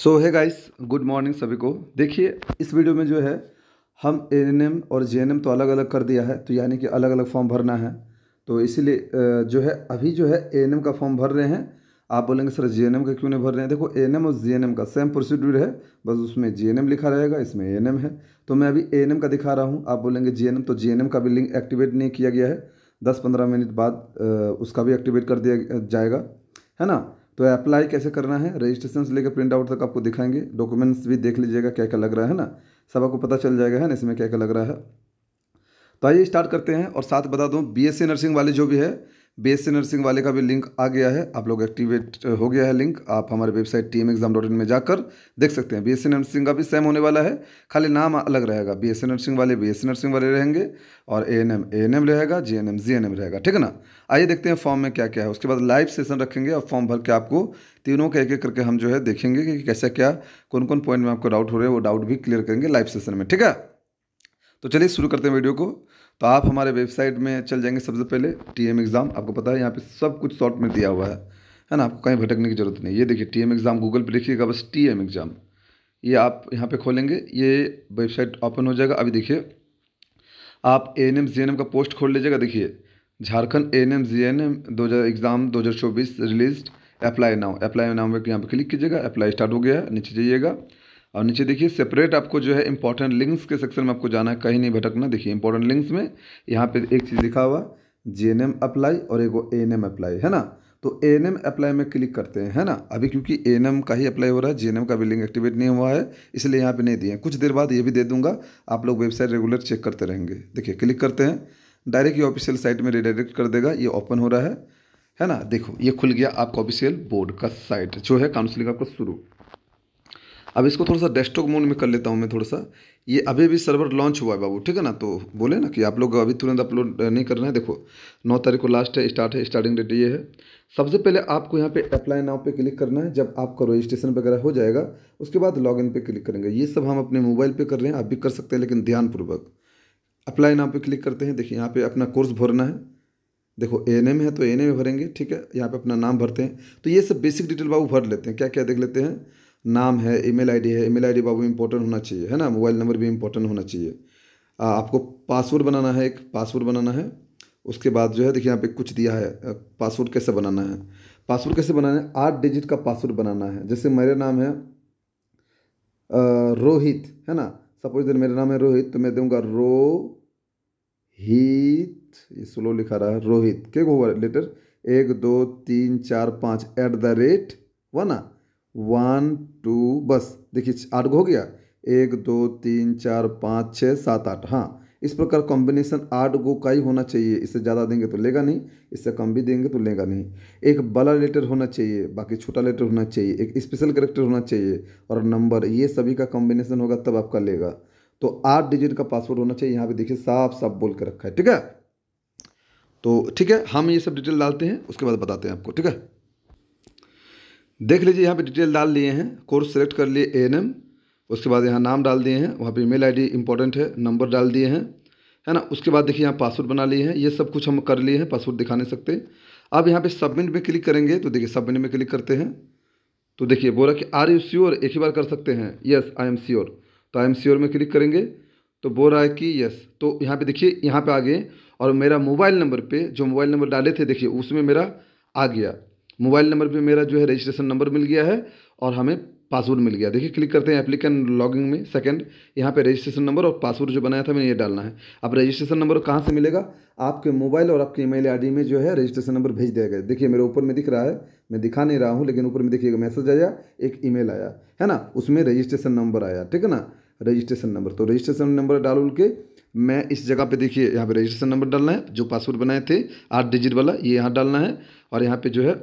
सो है guys good morning सभी को देखिए इस वीडियो में जो है हम एन और जे तो अलग अलग कर दिया है तो यानी कि अलग अलग फॉर्म भरना है तो इसीलिए जो है अभी जो है ए का फॉर्म भर रहे हैं आप बोलेंगे सर जे का क्यों नहीं भर रहे हैं देखो ए और जे का सेम प्रोसीड्यूर है बस उसमें जे लिखा रहेगा इसमें ए है तो मैं अभी ए का दिखा रहा हूँ आप बोलेंगे जे तो जे का भी लिंक एक्टिवेट नहीं किया गया है दस पंद्रह मिनट बाद उसका भी एक्टिवेट कर दिया जाएगा है ना तो अप्लाई कैसे करना है रजिस्ट्रेशन से लेकर प्रिंट आउट तक आपको दिखाएंगे डॉक्यूमेंट्स भी देख लीजिएगा क्या क्या लग रहा है ना सब आपको पता चल जाएगा है ना इसमें क्या क्या लग रहा है तो आइए स्टार्ट करते हैं और साथ बता दूँ बी नर्सिंग वाले जो भी है बी एस नर्सिंग वाले का भी लिंक आ गया है आप लोग एक्टिवेट हो गया है लिंक आप हमारे website T M exam dot in में जाकर देख सकते हैं बी एस नर्सिंग का भी सेम होने वाला है खाली नाम अलग रहेगा बी एस नर्सिंग वाले बी एस नर्सिंग वाले रहेंगे और A N M A N M रहेगा G N M G N M रहेगा ठीक है ना आइए देखते हैं फॉर्म में क्या क्या है उसके बाद लाइव सेशन रखेंगे और फॉर्म भर के आपको तीनों का एक एक करके हम जो है देखेंगे कि कैसे क्या कौन कौन पॉइंट में आपको डाउट हो रहे हैं वो डाउट भी क्लियर करेंगे लाइव सेशन में ठीक है तो चलिए शुरू करते हैं वीडियो को तो आप हमारे वेबसाइट में चल जाएंगे सबसे पहले टी एम एग्ज़ाम आपको पता है यहाँ पे सब कुछ शॉर्ट में दिया हुआ है है ना आपको कहीं भटकने की ज़रूरत नहीं ये देखिए टी एम एग्ज़ाम गूगल पे लिखिएगा बस टी एम एग्ज़ाम ये आप यहाँ पे खोलेंगे ये वेबसाइट ओपन हो जाएगा अभी देखिए आप A N M G N M का पोस्ट खोल लीजिएगा देखिए Jharkhand A N M G N M दो हज़ार एग्ज़ाम दो हज़ार चौबीस release apply now apply now में यहाँ पे क्लिक कीजिएगा अप्लाई स्टार्ट हो गया नीचे जाइएगा और नीचे देखिए सेपरेट आपको जो है इंपॉर्टेंट लिंक्स के सेक्शन में आपको जाना है कहीं नहीं भटकना देखिए इंपॉर्टेंट लिंक्स में यहाँ पे एक चीज़ लिखा हुआ जे एन एम अप्लाई और एक ए एन एम अप्लाई है ना तो ए एन एम अप्लाई में क्लिक करते हैं है ना अभी क्योंकि ए एन एम का ही अप्लाई हो रहा है जे एन एम का भी लिंक एक्टिवेट नहीं हुआ है इसलिए यहाँ पर नहीं दिए कुछ देर बाद ये भी दे दूंगा आप लोग वेबसाइट रेगुलर चेक करते रहेंगे देखिए क्लिक करते हैं डायरेक्ट ये ऑफिशियल साइट में रिडायरेक्ट कर देगा ये ओपन हो रहा है है ना देखो ये खुल गया आपका ऑफिशियल बोर्ड का साइट जो है काउंसिलिंग आपका शुरू अब इसको थोड़ा सा डेस्कटॉप मोड में कर लेता हूँ मैं थोड़ा सा ये अभी भी सर्वर लॉन्च हुआ है बाबू ठीक है ना तो बोले ना कि आप लोग अभी तुरंत अपलोड नहीं करना है देखो नौ तारीख को लास्ट है स्टार्ट है स्टार्टिंग डेट ये है सबसे पहले आपको यहाँ पे अप्लाई नाउ पे क्लिक करना है जब आपका रजिस्ट्रेशन वगैरह हो जाएगा उसके बाद लॉग इन क्लिक करेंगे ये सब हम अपने मोबाइल पर कर रहे हैं आप भी कर सकते हैं लेकिन ध्यानपूर्वक अप्लाई नाव पर क्लिक करते हैं देखिए यहाँ पर अपना कोर्स भरना है देखो ए एन एम है तो ए एन एम भरेंगे ठीक है यहाँ पे अपना नाम भरते हैं तो ये सब बेसिक डिटेल बाबू भर लेते हैं क्या क्या देख लेते हैं नाम है ईमेल आईडी है ईमेल आईडी बाबू इंपॉर्टेंट होना चाहिए है ना मोबाइल नंबर भी इंपॉर्टेंट होना चाहिए आ, आपको पासवर्ड बनाना है एक पासवर्ड बनाना है उसके बाद जो है देखिए यहाँ पे कुछ दिया है पासवर्ड कैसे बनाना है पासवर्ड कैसे बनाना है आठ डिजिट का पासवर्ड बनाना है जैसे मेरा नाम है रोहित है ना सपोज इधर मेरा नाम है रोहित तो मैं दूंगा रो हित ये स्लो लिखा रहा है रोहित क्या होगा लेटर एक दो तीन चार पाँच at the rate one one two बस देखिए आठ हो गया एक दो तीन चार पाँच छः सात आठ हाँ इस प्रकार कॉम्बिनेशन आठ गो का ही होना चाहिए इससे ज़्यादा देंगे तो लेगा नहीं इससे कम भी देंगे तो लेगा नहीं एक बड़ा लेटर होना चाहिए बाकी छोटा लेटर होना चाहिए एक स्पेशल करेक्टर होना चाहिए और नंबर ये सभी का कॉम्बिनेशन होगा तब आपका लेगा तो आठ डिजिट का पासवर्ड होना चाहिए यहाँ पर देखिए साफ साफ बोल के रखा है ठीक है तो ठीक है हम ये सब डिटेल डालते हैं उसके बाद बताते हैं आपको ठीक है देख लीजिए यहाँ पे डिटेल डाल लिए हैं कोर्स सेलेक्ट कर लिए ए एन एम उसके बाद यहाँ नाम डाल दिए हैं वहाँ पे ईमेल आईडी इंपॉर्टेंट है नंबर डाल दिए हैं है ना उसके बाद देखिए यहाँ पासवर्ड बना लिए हैं ये सब कुछ हम कर लिए हैं पासवर्ड दिखा नहीं सकते अब यहाँ पे सबमिट में क्लिक करेंगे तो देखिए सबमिट में क्लिक करते हैं तो देखिए बोला कि आर यू श्योर एक ही बार कर सकते हैं यस आई एम श्योर तो आई एम श्योर में क्लिक करेंगे तो बोल रहा है कि यस तो यहाँ पे देखिए यहाँ पे आ गए और मेरा मोबाइल नंबर पे जो मोबाइल नंबर डाले थे देखिए उसमें मेरा आ गया मोबाइल नंबर पे मेरा जो है रजिस्ट्रेशन नंबर मिल गया है और हमें पासवर्ड मिल गया देखिए क्लिक करते हैं एप्लीकेंट लॉगिंग में सेकंड यहाँ पे रजिस्ट्रेशन नंबर और पासवर्ड जो बनाया था मैंने ये डालना है अब रजिस्ट्रेशन नंबर कहाँ से मिलेगा आपके मोबाइल और आपके ईमेल आईडी में जो है रजिस्ट्रेशन नंबर भेज दिया गया देखिए मेरे ऊपर में दिख रहा है मैं दिखा नहीं रहा हूँ लेकिन ऊपर में देखिएगा मैसेज आया एक ई आया है ना उसमें रजिस्ट्रेशन नंबर आया ठीक है ना रजिस्ट्रेशन नंबर तो रजिस्ट्रेशन नंबर डाल के मैं इस जगह पे देखिए यहाँ पे रजिस्ट्रेशन नंबर डालना है जो पासवर्ड बनाए थे आठ डिजिट वाला ये यहाँ डालना है और यहाँ पे जो है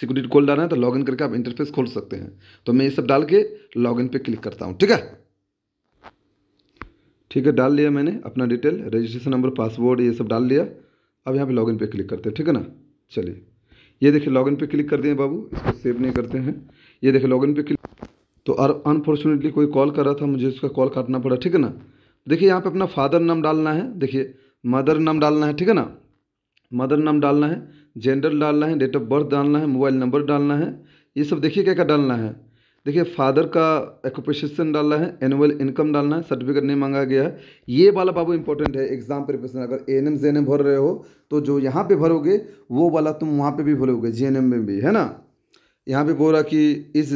सिक्योरिटी कोड डालना है तो लॉगिन करके आप इंटरफेस खोल सकते हैं तो मैं ये सब डाल के लॉगिन पे क्लिक करता हूँ ठीक है ठीक है डाल लिया मैंने अपना डिटेल रजिस्ट्रेशन नंबर पासवर्ड ये सब डाल लिया अब यहाँ पे लॉगिन पे क्लिक करते हैं ठीक है ना चलिए ये देखिए लॉगिन पे क्लिक कर दिए बाबू इसको सेव नहीं करते हैं ये देखिए लॉगिन पे क्लिक तो अनफॉर्चुनेटली कोई कॉल कर रहा था मुझे उसका कॉल काटना पड़ा ठीक है ना देखिए यहाँ पे अपना फादर नाम डालना है देखिए मदर नाम डालना है ठीक है ना मदर नाम डालना है जेंडर डालना है डेट ऑफ बर्थ डालना है मोबाइल नंबर डालना है ये सब देखिए क्या क्या डालना है देखिए फादर का एक्यूपेशन डालना है एनुअल इनकम डालना है सर्टिफिकेट नहीं मांगा गया है ये वाला बाबू इंपॉर्टेंट है एग्जाम प्रिपरेशन अगर A N M J N M भर रहे हो तो जो यहाँ पे भरोगे वो वाला तुम वहाँ पे भी भरोगे जे एन एम में भी है ना यहाँ पे बोल रहा कि इस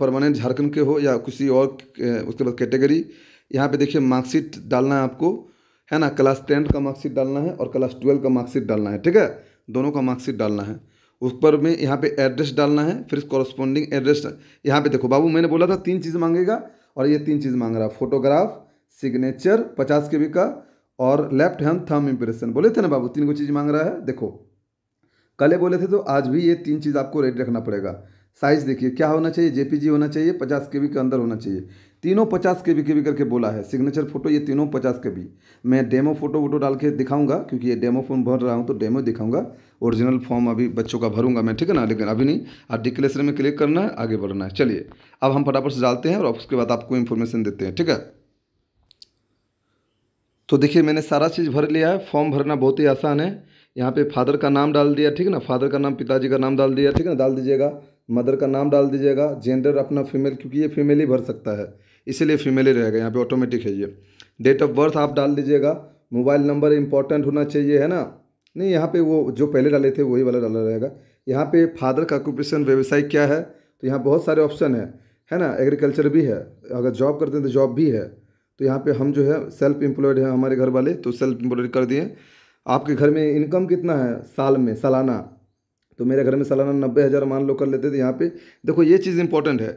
परमानेंट झारखंड के हो या किसी और उसके बाद कैटेगरी यहाँ पर देखिए मार्कशीट डालना है आपको है ना क्लास टेन का मार्कशीट डालना है और क्लास ट्वेल्व का मार्कशीट डालना है ठीक है दोनों का मार्कशीट डालना है उस पर में यहाँ पे एड्रेस डालना है फिर कॉरस्पॉन्डिंग एड्रेस यहाँ पे देखो बाबू मैंने बोला था तीन चीज़ मांगेगा और ये तीन चीज़ मांग रहा है फोटोग्राफ सिग्नेचर पचास के बी का और लेफ्ट हैंड थम इम्प्रेशन बोले थे ना बाबू तीन को चीज़ मांग रहा है देखो कल बोले थे तो आज भी ये तीन चीज़ आपको रेडी रखना पड़ेगा साइज़ देखिए क्या होना चाहिए जे होना चाहिए पचास के बी के अंदर होना चाहिए तीनों पचास के बी के बी करके बोला है सिग्नेचर फोटो ये तीनों पचास के बी मैं डेमो फोटो वोटो डाल के दिखाऊंगा क्योंकि ये डेमो फॉर्म भर रहा हूँ तो डेमो दिखाऊंगा ओरिजिनल फॉर्म अभी बच्चों का भरूंगा मैं ठीक है ना लेकिन अभी नहीं आप डिक्लेशन में क्लिक करना है आगे बढ़ना है चलिए अब हम फटाफट से डालते हैं और उसके बाद आपको इन्फॉर्मेशन देते हैं ठीक है तो देखिए मैंने सारा चीज़ भर लिया है फॉर्म भरना बहुत ही आसान है यहाँ पे फादर का नाम डाल दिया ठीक है ना फादर का नाम पिताजी का नाम डाल दिया ठीक है ना डाल दीजिएगा मदर का नाम डाल दीजिएगा जेंडर अपना फीमेल क्योंकि ये फीमेल ही भर सकता है इसीलिए फीमेल ही रहेगा यहाँ पे ऑटोमेटिक है ये डेट ऑफ बर्थ आप डाल दीजिएगा मोबाइल नंबर इंपॉर्टेंट होना चाहिए है ना नहीं यहाँ पे वो जो पहले डाले थे वही वाला डाला रहेगा यहाँ पे फादर का ऑक्यूपेशन व्यवसाय क्या है तो यहाँ बहुत सारे ऑप्शन है है ना एग्रीकल्चर भी है अगर जॉब करते हैं तो जॉब भी है तो यहाँ पे हम जो है सेल्फ एम्प्लॉयड हैं हमारे घर वाले तो सेल्फ एम्प्लॉयड कर दिए आपके घर में इनकम कितना है साल में सालाना तो मेरे घर में सालाना नब्बे हज़ार मान लो कर लेते थे यहाँ पे देखो ये चीज़ इंपॉर्टेंट है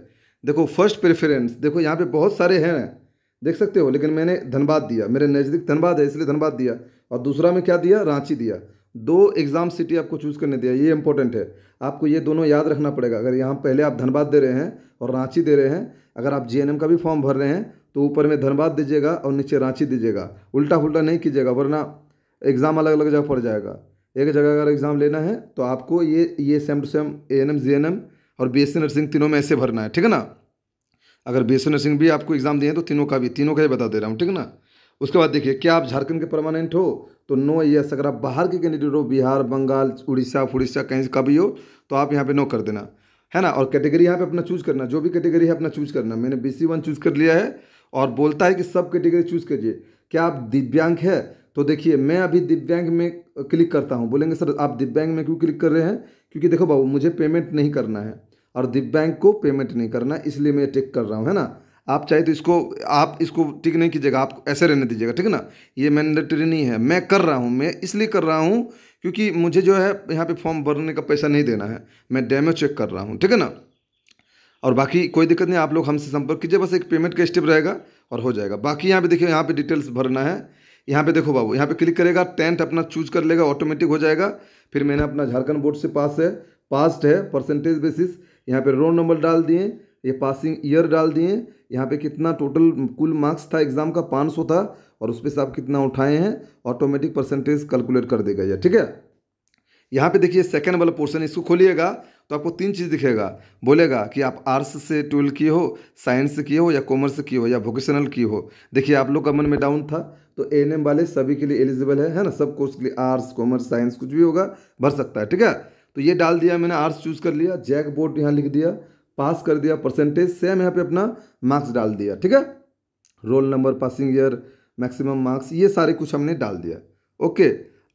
देखो फर्स्ट प्रेफरेंस देखो यहाँ पे बहुत सारे हैं देख सकते हो लेकिन मैंने धनबाद दिया मेरे नज़दीक धनबाद है इसलिए धनबाद दिया और दूसरा में क्या दिया रांची दिया दो एग्ज़ाम सिटी आपको चूज़ करने दिया ये इंपॉर्टेंट है आपको ये दोनों याद रखना पड़ेगा अगर यहाँ पहले आप धनबाद दे रहे हैं और रांची दे रहे हैं अगर आप जे का भी फॉर्म भर रहे हैं तो ऊपर में धनबाद दीजिएगा और नीचे रांची दीजिएगा उल्टा फुलटा नहीं कीजिएगा वरना एग्ज़ाम अलग अलग जगह पड़ जाएगा एक जगह अगर एग्ज़ाम लेना है तो आपको ये ये same to same A N M G N M और बी एस नर्सिंग तीनों में ऐसे भरना है ठीक है ना अगर बी एस नर्सिंग भी आपको एग्ज़ाम दिए तो तीनों का भी तीनों का ही बता दे रहा हूँ ठीक है ना उसके बाद देखिए क्या आप झारखंड के परमानेंट हो तो नो यस अगर आप बाहर के कैंडिडेट हो बिहार बंगाल उड़ीसा फुड़ीसा कहीं का भी हो तो आप यहाँ पे नो कर देना है ना और कैटेगरी यहाँ पे अपना चूज़ करना जो भी कैटेगरी है अपना चूज़ करना मैंने बी सी वन चूज़ कर लिया है और बोलता है कि सब कैटेगरी चूज़ करिए क्या आप दिव्यांग है तो देखिए मैं अभी दिव्यांग में क्लिक करता हूँ बोलेंगे सर आप दिव्यांग में क्यों क्लिक कर रहे हैं क्योंकि देखो बाबू मुझे पेमेंट नहीं करना है और दिव्यांग को पेमेंट नहीं करना इसलिए मैं टिक कर रहा हूँ है ना आप चाहे तो इसको आप इसको टिक नहीं कीजिएगा आप ऐसे रहने दीजिएगा ठीक है ना ये मैंडेटरी नहीं है मैं कर रहा हूँ मैं इसलिए कर रहा हूँ क्योंकि मुझे जो है यहाँ पे फॉर्म भरने का पैसा नहीं देना है मैं डैमेज चेक कर रहा हूँ ठीक है ना और बाकी कोई दिक्कत नहीं आप लोग हमसे संपर्क कीजिए बस एक पेमेंट का स्टेप रहेगा और हो जाएगा बाकी यहाँ पे देखिए यहाँ पे डिटेल्स भरना है यहाँ पे देखो बाबू यहाँ पे क्लिक करेगा टेंट अपना चूज कर लेगा ऑटोमेटिक हो जाएगा फिर मैंने अपना झारखंड बोर्ड से पास है पास्ट है परसेंटेज बेसिस यहाँ पे रोल नंबर डाल दिए ये पासिंग ईयर डाल दिए यहाँ पे कितना टोटल कुल मार्क्स था एग्ज़ाम का पाँच सौ था और उस पर से आप कितना उठाए हैं ऑटोमेटिक परसेंटेज कैलकुलेट कर देगा यह ठीक है यहाँ पे देखिए सेकंड वाला पोर्शन इसको खोलिएगा तो आपको तीन चीज़ दिखेगा बोलेगा कि आप आर्ट्स से ट्वेल्व किए हो साइंस से किए हो या कॉमर्स से किए हो या वोकेशनल किए हो देखिए आप लोग का मन में डाउन था तो ए एन एम वाले सभी के लिए एलिजिबल है है ना सब कोर्स के लिए आर्ट्स कॉमर्स साइंस कुछ भी होगा भर सकता है ठीक है तो ये डाल दिया मैंने आर्ट्स चूज़ कर लिया जैक बोर्ड यहाँ लिख दिया पास कर दिया परसेंटेज सेम यहाँ पर अपना मार्क्स डाल दिया ठीक है roll number passing year maximum marks ये सारे कुछ हमने डाल दिया ओके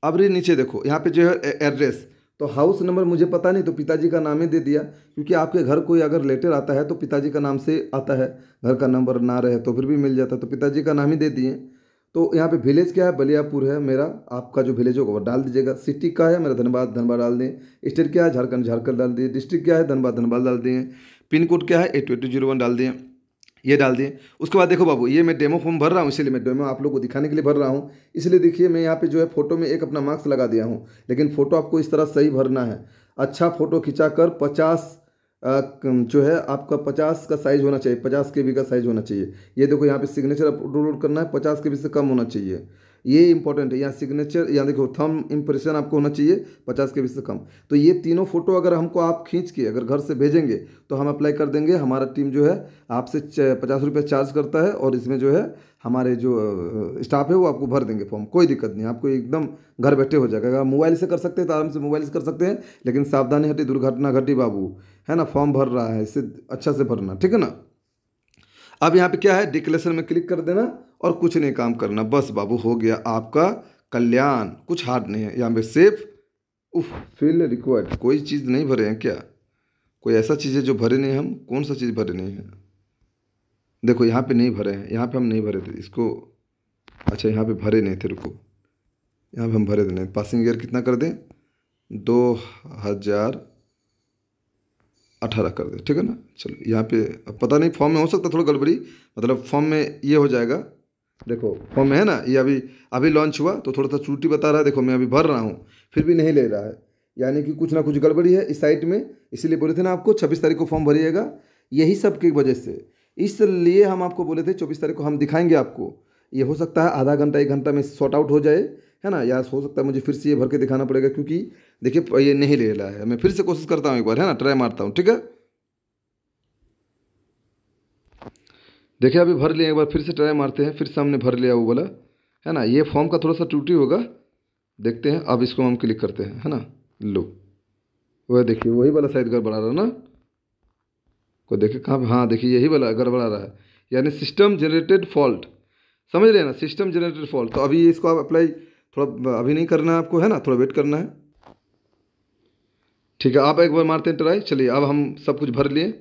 अब रे नीचे देखो यहाँ पे जो है एड्रेस तो हाउस नंबर मुझे पता नहीं तो पिताजी का नाम ही दे दिया क्योंकि आपके घर कोई अगर लेटर आता है तो पिताजी का नाम से आता है घर का नंबर ना रहे तो फिर भी मिल जाता तो पिताजी का नाम ही दे दिए तो यहाँ पे विलेज क्या है बलियापुर है मेरा आपका जो विलेज होगा वो डाल दीजिएगा सिटी का है मेरा धनबाद धनबाद डाल दें स्टेट क्या है झारखंड झारखंड डाल दिए डिस्ट्रिक्ट क्या है धनबाद धनबाद डाल दिए पिन कोड क्या है एट जीरो वन डाल दिए ये डाल दिए उसके बाद देखो बाबू ये मैं डेमो फॉर्म भर रहा हूँ इसलिए मैं डेमो आप लोग को दिखाने के लिए भर रहा हूँ इसलिए देखिए मैं यहाँ पे जो है फोटो में एक अपना मार्क्स लगा दिया हूँ लेकिन फ़ोटो आपको इस तरह सही भरना है अच्छा फ़ोटो खिंचा कर पचास जो है आपका पचास का साइज होना चाहिए पचास के बी का साइज होना चाहिए ये देखो यहाँ पे सिग्नेचर अपलोड करना है पचास के बी से कम होना चाहिए ये इंपॉर्टेंट है यहाँ सिग्नेचर यहाँ देखो थम इंप्रेशन आपको होना चाहिए पचास के बी से कम तो ये तीनों फोटो अगर हमको आप खींच के अगर घर से भेजेंगे तो हम अप्लाई कर देंगे हमारा टीम जो है आपसे पचास रुपये चार्ज करता है और इसमें जो है हमारे जो स्टाफ है वो आपको भर देंगे फॉर्म कोई दिक्कत नहीं आपको एकदम घर बैठे हो जाएगा अगर मोबाइल से कर सकते हैं तो आराम से मोबाइल से कर सकते हैं लेकिन सावधानी हटी दुर्घटना घटी बाबू है ना फॉर्म भर रहा है इसे अच्छा से भरना ठीक है ना अब यहाँ पे क्या है डिक्लेशन में क्लिक कर देना और कुछ नहीं काम करना बस बाबू हो गया आपका कल्याण कुछ हार्ड नहीं है यहाँ पे सेफ उफ फील रिक्वायर्ड कोई चीज़ नहीं भरे हैं क्या कोई ऐसा चीज़ है जो भरे नहीं हम कौन सा चीज़ भरे नहीं है देखो यहाँ पे नहीं भरे हैं यहाँ पे हम नहीं भरे थे इसको अच्छा यहाँ पे भरे नहीं थे रुको यहाँ पे हम भरे थे नहीं पासिंग ईयर कितना कर दें दो हज़ार अठारह कर दे ठीक है ना चलो यहाँ पे अब पता नहीं फॉर्म में हो सकता थोड़ा गड़बड़ी मतलब फॉर्म में ये हो जाएगा देखो फॉर्म में है ना ये अभी अभी लॉन्च हुआ तो थोड़ा सा चूटी बता रहा है देखो मैं अभी भर रहा हूँ फिर भी नहीं ले रहा है यानी कि कुछ ना कुछ गड़बड़ी है इस साइट में इसीलिए बोले थे ना आपको छब्बीस तारीख को फॉर्म भरिएगा यही सब की वजह से इसलिए हम आपको बोले थे चौबीस तारीख को हम दिखाएंगे आपको ये हो सकता है आधा घंटा एक घंटा में शॉर्ट आउट हो जाए है ना या हो सकता है मुझे फिर से ये भर के दिखाना पड़ेगा क्योंकि देखिए ये नहीं ले रहा है मैं फिर से कोशिश करता हूँ एक बार है ना ट्राई मारता हूँ ठीक है देखिए अभी भर लिया एक बार फिर से ट्राई मारते हैं फिर से हमने भर लिया वो बोला है ना ये फॉर्म का थोड़ा सा टूटी होगा देखते हैं अब इसको हम क्लिक करते हैं है ना लो वह देखिए वही वाला शायद गड़बड़ा रहा ना को देखिए कहाँ हाँ देखिए यही वाला गड़बड़ा रहा है यानी सिस्टम जनरेटेड फॉल्ट समझ रहे हैं ना सिस्टम जनरेटेड फॉल्ट तो अभी इसको आप अप्लाई थोड़ा अभी नहीं करना है आपको है ना थोड़ा वेट करना है ठीक है आप एक बार मारते हैं ट्राई चलिए अब हम सब कुछ भर लिए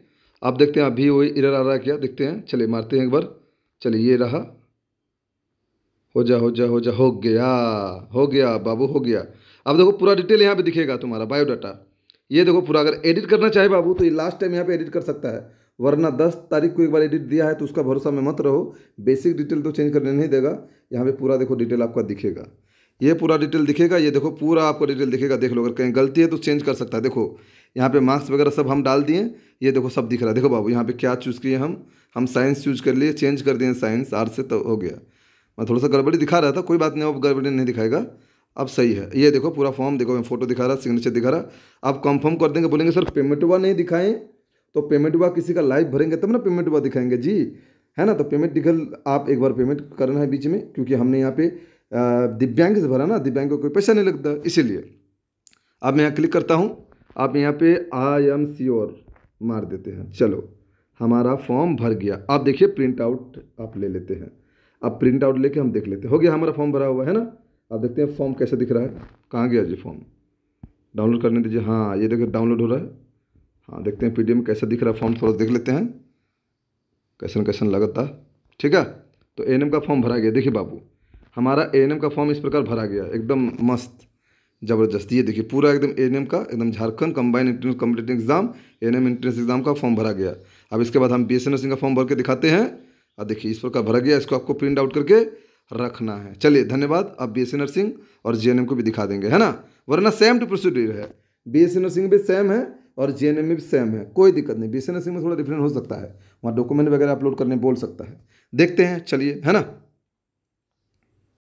आप देखते हैं अभी वही इधर आ रहा है क्या देखते हैं चलिए मारते हैं एक बार चलिए ये रहा हो जा हो जा हो जा हो गया हो गया बाबू हो गया अब देखो पूरा डिटेल यहाँ पे दिखेगा तुम्हारा बायोडाटा ये देखो पूरा अगर एडिट करना चाहे बाबू तो ये लास्ट टाइम यहाँ पे एडिट कर सकता है वरना दस तारीख को एक बार एडिट दिया है तो उसका भरोसा में मत रहो बेसिक डिटेल तो चेंज करने नहीं देगा यहाँ पे पूरा देखो डिटेल आपका दिखेगा ये पूरा डिटेल दिखेगा ये देखो पूरा आपको डिटेल दिखेगा देख लो अगर कहीं गलती है तो चेंज कर सकता है देखो यहाँ पे मार्क्स वगैरह सब हम डाल दिए ये देखो सब दिख रहा है देखो बाबू यहाँ पे क्या चूज़ किए हम हम साइंस चूज कर लिए चेंज कर दिए साइंस आर्ट से तो हो गया मैं थोड़ा सा गड़बड़ी दिखा रहा था कोई बात नहीं अब गड़बड़ी नहीं दिखाएगा अब सही है ये देखो पूरा फॉर्म देखो मैं फोटो दिखा रहा सिग्नेचर दिखा रहा आप कंफर्म कर देंगे बोलेंगे सर पेमेंट हुआ नहीं दिखाएं तो पेमेंट हुआ किसी का लाइव भरेंगे तब ना पेमेंट हुआ दिखाएंगे जी है ना तो पेमेंट दिखल आप एक बार पेमेंट करना है बीच में क्योंकि हमने यहाँ पे दिव्यांग से भरा ना दिव्यांग को कोई पैसा नहीं लगता इसीलिए अब मैं यहाँ क्लिक करता हूँ आप यहाँ पे आई एम सी और मार देते हैं चलो हमारा फॉर्म भर गया आप देखिए प्रिंट आउट आप ले लेते हैं अब प्रिंट आउट लेके हम देख लेते हैं हो गया हमारा फॉर्म भरा हुआ है ना आप देखते हैं फॉर्म कैसे दिख रहा है कहाँ गया जी फॉर्म डाउनलोड करने दीजिए हाँ ये देखिए डाउनलोड हो रहा है हाँ देखते हैं पी में कैसा दिख रहा है फॉर्म थोड़ा देख लेते हैं कैसन कैसन लगता ठीक है तो एनएम का फॉर्म भरा गया देखिए बाबू हमारा ए का फॉर्म इस प्रकार भरा गया एकदम मस्त ज़बरदस्त ये देखिए पूरा एकदम ए का एकदम Jharkhand combined entrance competitive exam ए एंट्रेंस एग्जाम का फॉर्म भरा गया अब इसके बाद हम बी एस का फॉर्म भर के दिखाते हैं और देखिए इस प्रकार भरा गया इसको आपको प्रिंट आउट करके रखना है चलिए धन्यवाद अब बी एस नर्सिंग और जे को भी दिखा देंगे है ना वरना सेम टू प्रोसीड्यूर है बी एस नर्सिंग भी सेम है और जे में भी सेम है कोई दिक्कत नहीं बी एस नर्सिंग में थोड़ा डिफरेंट हो सकता है वहाँ डॉक्यूमेंट वगैरह अपलोड करने बोल सकता है देखते हैं चलिए है ना